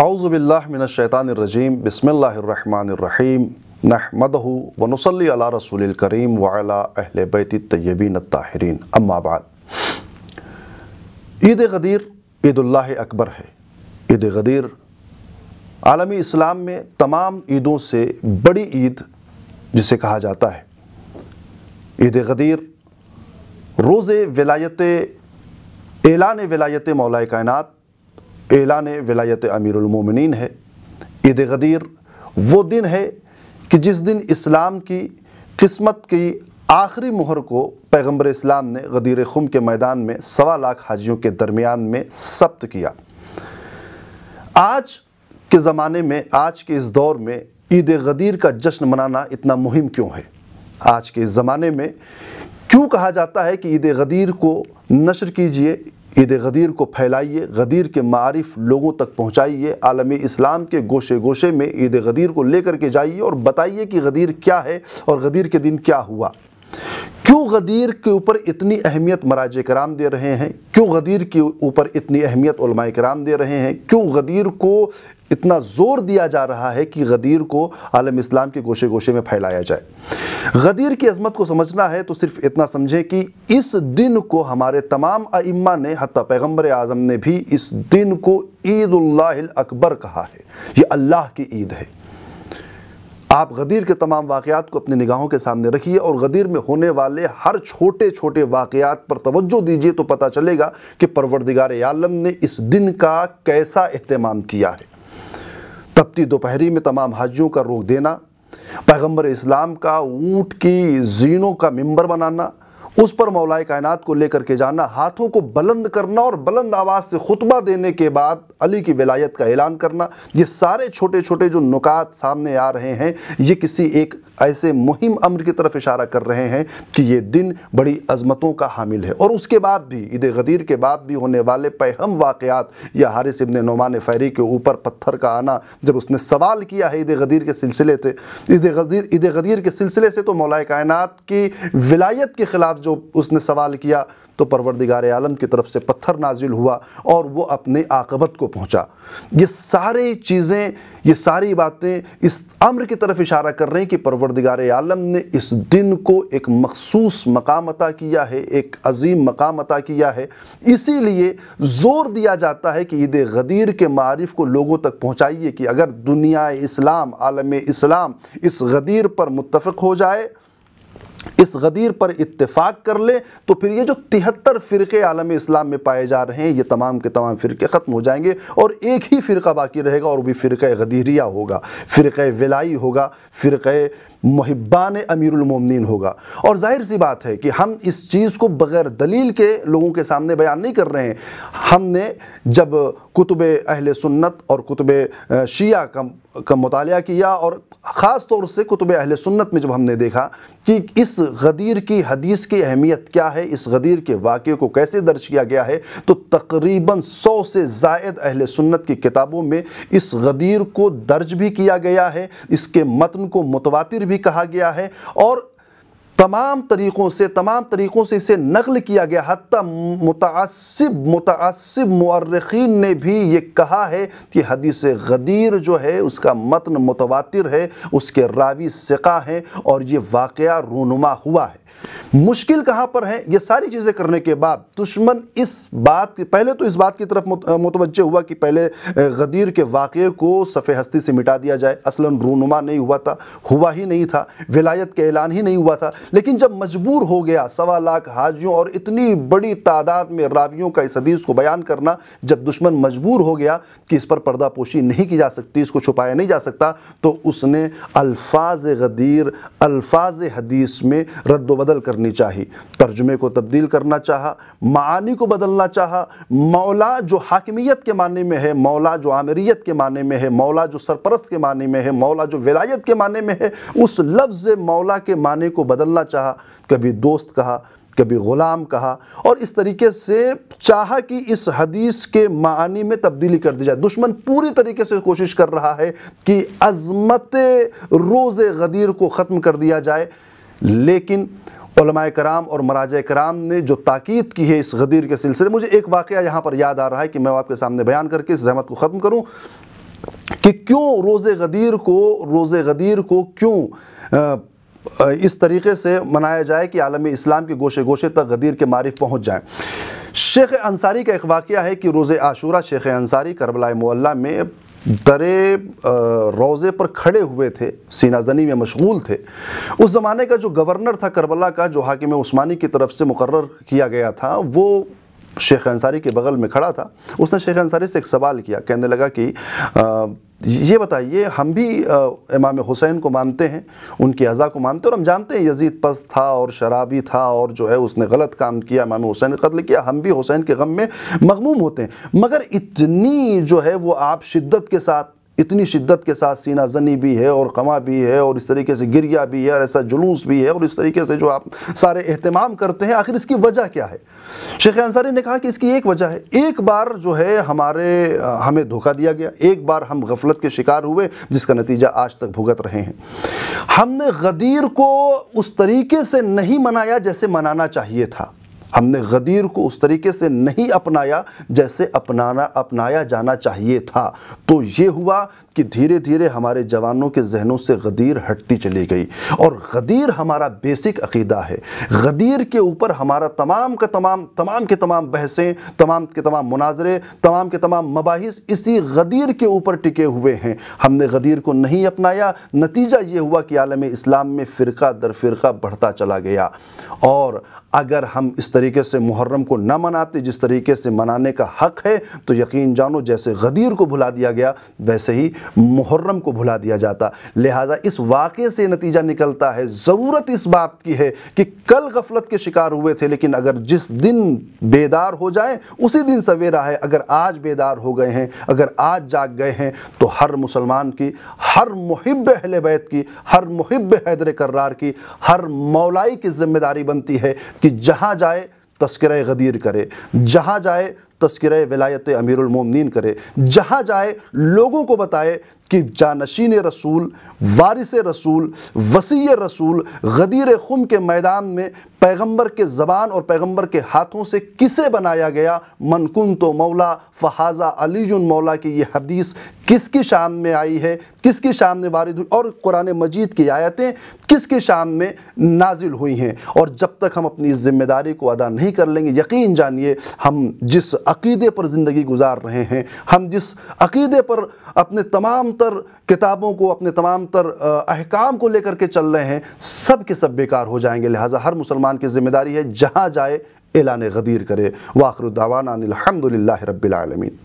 आउज़बिल्लिनशैतानरजीम बसमीम नहमदहू वनसली अला रसूल करीम वाला अहल बैत तय्यबीन ताहरीन अम्माबाद ईद गदीर ईदुल्ला अकबर है ईद गदीर आलमी इस्लाम में तमाम ईदों से बड़ी ईद जिसे कहा जाता है ईद गदीर रोज़ विलायत एलान वलायत मौलाए कायनत एलान वलायत अमीरमिन है ईद गदीर वो दिन है कि जिस दिन इस्लाम की किस्मत की आखिरी मोहर को पैगंबर इस्लाम ने गदीर खुम के मैदान में सवा लाख हाजियों के दरमियान में सब्त किया आज के ज़माने में आज के इस दौर में ईद गदीर का जश्न मनाना इतना मुहिम क्यों है आज के इस ज़माने में क्यों कहा जाता है कि ईद गदीर को नशर कीजिए ईद गदीर को फैलाइए गदीर के मारिफ लोगों तक पहुँचाइए आलम इस्लाम के गोशे गोशे में ईद गदीर को लेकर के जाइए और बताइए कि गदीर क्या है और गदीर के दिन क्या हुआ गदीर के ऊपर इतनी अहमियत मराज कराम दे रहे हैं क्यों गदीर के ऊपर इतनी अहमियत कराम दे रहे हैं क्यों गदीर को इतना ज़ोर दिया जा रहा है कि गदीर को आलम इस्लाम के गोशे गोशे में फैलाया जाए गदीर की अजमत को समझना है तो सिर्फ इतना समझें कि इस दिन को हमारे तमाम अम्मा ने हती पैगम्बर आज़म ने भी इस दिन को ईद अकबर कहा है ये अल्लाह की ईद है आप गदीर के तमाम वाकयात को अपनी निगाहों के सामने रखिए और गदीर में होने वाले हर छोटे छोटे वाकयात पर तवज्जो दीजिए तो पता चलेगा कि परवरदिगार आलम ने इस दिन का कैसा अहतमाम किया है तपती दोपहरी में तमाम हाजियों का रोक देना पैगम्बर इस्लाम का ऊँट की जीनों का मंबर बनाना उस पर मौलाए कायनात को लेकर के जाना हाथों को बुलंद करना और बुलंद आवाज़ से खुतबा देने के बाद अली की विलायत का ऐलान करना ये सारे छोटे छोटे जो नुकात सामने आ रहे हैं ये किसी एक ऐसे मुहिम अम्र की तरफ इशारा कर रहे हैं कि ये दिन बड़ी अजमतों का हामिल है और उसके बाद भी ईद गदीर के बाद भी होने वाले पैहम वाक़ात या हारिस इबन नुमान फ़ैरी के ऊपर पत्थर का आना जब उसने सवाल किया है ईद गदीर के सिलसिले से ईद गदीर ईद गदीर के सिलसिले से तो मौलाए कायनात की विलायत के ख़िलाफ़ जो उसने सवाल किया तो परवरदिगार आलम की तरफ से पत्थर नाजिल हुआ और वो अपने आकबत को पहुंचा ये सारी चीज़ें ये सारी बातें इस अम्र की तरफ इशारा कर रहे हैं कि परवरदिगार आलम ने इस दिन को एक मखसूस मकाम अता किया है एक अजीम मकाम अता किया है इसीलिए ज़ोर दिया जाता है कि ईद गदीर के मारिफ को लोगों तक पहुँचाइए कि अगर दुनिया इस्लाम आलम इस्लाम इस गदीर पर मुतफ़ हो जाए इस गदीर पर इत्तेफाक कर ले तो फिर ये जो तिहत्तर फ़िरके आलम इस्लाम में पाए जा रहे हैं ये तमाम के तमाम फ़िरके ख़त्म हो जाएंगे और एक ही फ़िरका बाकी रहेगा और भी फ़िरक गदीरिया होगा फ़िरक विलाई होगा फ़िरक महब्बान अमीरमिन होगा और जाहिर सी बात है कि हम इस चीज़ को बग़ैर दलील के लोगों के सामने बयान नहीं कर रहे हैं हमने जब कुतब अहल सुन्नत और कुतब शिया का, का मुताल किया और ख़ास तौर से कुतब अहल सुन्नत में जब हमने देखा कि इस गदीर की हदीस की अहमियत क्या है इस गदीर के वाक़े को कैसे दर्ज किया गया है तो तकरीबन सौ से जायद अहल सुन्नत की किताबों में इस गदीर को दर्ज भी किया गया है इसके मतन को मुतवा भी कहा गया है और तमाम तरीक़ों से तमाम तरीक़ों से इसे नकल किया गया हती मुतासब मुतासब मर्रखीन ने भी ये कहा है कि हदीस गदीर जो है उसका मतन मुतवा है उसके रावी सिका हैं और ये वाक़ रूनुमा हुआ है मुश्किल कहां पर है ये सारी चीज़ें करने के बाद दुश्मन इस बात की पहले तो इस बात की तरफ मुतवजह हुआ कि पहले गदीर के वाक़े को सफ़े हस्ती से मिटा दिया जाए असलन रूनुमा नहीं हुआ था हुआ ही नहीं था विलायत के ऐलान ही नहीं हुआ था लेकिन जब मजबूर हो गया सवा लाख हाजियों और इतनी बड़ी तादाद में रावियों का इस हदीस को बयान करना जब दुश्मन मजबूर हो गया कि इस पर पर्दापोशी नहीं की जा सकती इसको छुपाया नहीं जा सकता तो उसने अल्फाज गदीर अल्फाज हदीस में रद्द बदल करनी चाहिए तर्जुमे को तब्दील करना चाह मानी को बदलना चाह मौला जो हाकमियत के माने में है मौला जो आमरीत के माने में है मौला जो सरपरस्त के मानने में है मौला जो विलायत के माने में है उस लफ्ज़ मौला के माने को बदलना चाह कभी दोस्त कहा कभी ग़ुलाम कहा और इस तरीके से चाहा कि इस हदीस के मानी में तब्दीली कर दी जाए दुश्मन पूरी तरीके से कोशिश कर रहा है कि अज़मत रोज़ गदीर को ख़त्म कर दिया जाए लेकिन कराम और मराज कराम ने जो ताकीद की है इस गदीर के सिलसिले मुझे एक वाक़ यहाँ पर याद आ रहा है कि मैं आपके सामने बयान करके इस जहमत को ख़त्म करूँ कि क्यों रोज़ गदीर को रोज़ गदीर को क्यों इस तरीके से मनाया जाए कि आलम इस्लाम के गोशे गोशे तक गदीर के मारिफ पहुँच जाएँ शेख अंसारी का एक वाक़ है कि रोज़ आशूरा शेख अंसारी करबला मोल्ला में दरे रोज़े पर खड़े हुए थे सीनाजनी में मशगूल थे उस ज़माने का जो गवर्नर था करबला का जो हाकिम उस्मानी की तरफ से मुकर किया गया था वो शेख अंसारी के बगल में खड़ा था उसने शेख अंसारी से एक सवाल किया कहने लगा कि ये बताइए हम भी आ, इमाम हुसैन को मानते हैं उनकी अज़ा को मानते हैं और हम जानते हैं यजीद पस था और शराबी था और जो है उसने गलत काम किया इमाम हुसैन ने कत्ल किया हम भी हुसैन के गम में मखमूम होते हैं मगर इतनी जो है वो आप शिद्दत के साथ इतनी शिद्दत के साथ सीना जनी भी है और कमा भी है और इस तरीके से गिरिया भी है और ऐसा जुलूस भी है और इस तरीके से जो आप सारे अहतमाम करते हैं आखिर इसकी वजह क्या है शेख अंसारी ने कहा कि इसकी एक वजह है एक बार जो है हमारे हमें धोखा दिया गया एक बार हम गफलत के शिकार हुए जिसका नतीजा आज तक भुगत रहे हैं हमने गदीर को उस तरीके से नहीं मनाया जैसे मनाना चाहिए था हमने गदीर को उस तरीके से नहीं अपनाया जैसे अपनाना अपनाया जाना चाहिए था तो ये हुआ कि धीरे धीरे हमारे जवानों के जहनों से गदीर हटती चली गई और गदीर हमारा बेसिक अकीदा है गदीर के ऊपर हमारा तमाम का तमाम तमाम के तमाम बहसें तमाम के तमाम मुनाजरे तमाम के तमाम मबाहिस इसी गदीर के ऊपर टिके हुए हैं हमने गदीर को नहीं अपनाया नतीजा ये हुआ कि आलम इस्लाम में फ़िरका दर फ़िरका बढ़ता चला गया और अगर हम इस तरीके से मुहर्रम को ना मनाते जिस तरीके से मनाने का हक है तो यकीन जानो जैसे गदीर को भुला दिया गया वैसे ही मुहर्रम को भुला दिया जाता लिहाजा इस वाक़े से नतीजा निकलता है ज़रूरत इस बात की है कि कल गफलत के शिकार हुए थे लेकिन अगर जिस दिन बेदार हो जाए उसी दिन सवेरा है अगर आज बेदार हो गए हैं अगर आज जाग गए हैं तो हर मुसलमान की हर मुहब अहल बैत की हर मुहब हैदर करार की हर मौलाई की जिम्मेदारी बनती है कि जहाँ जाए तस्करा गदीर करे जहाँ जाए तस्कर वलायत अमीरमिन करे जहाँ जाए लोगों को बताए कि जानशीन रसूल वारिस रसूल वसी रसूल गदीर खुम के मैदान में पैगंबर के ज़बान और पैगंबर के हाथों से किसे बनाया गया मनकुन तो मौला फ़हाज़ा अली मौला की ये हदीस किसकी शाम में आई है किसकी शाम में वारिद हुई और कुरान मजीद की आयतें किसकी शाम में नाजिल हुई हैं और जब तक हम अपनी ज़िम्मेदारी को अदा नहीं कर लेंगे यकीन जानिए हम जिस अकीदे पर ज़िंदगी गुजार रहे हैं हम जिस अकीदे पर अपने तमाम तर किताबों को अपने तमाम तर अहकाम को लेकर के चल रहे हैं सब के सब बेकार हो जाएंगे लिहाजा हर मुसलमान की ज़िम्मेदारी है जहाँ जाए एलान गदीर करे वाखरुद्दावाना अलहमदिल्ला रबालमीन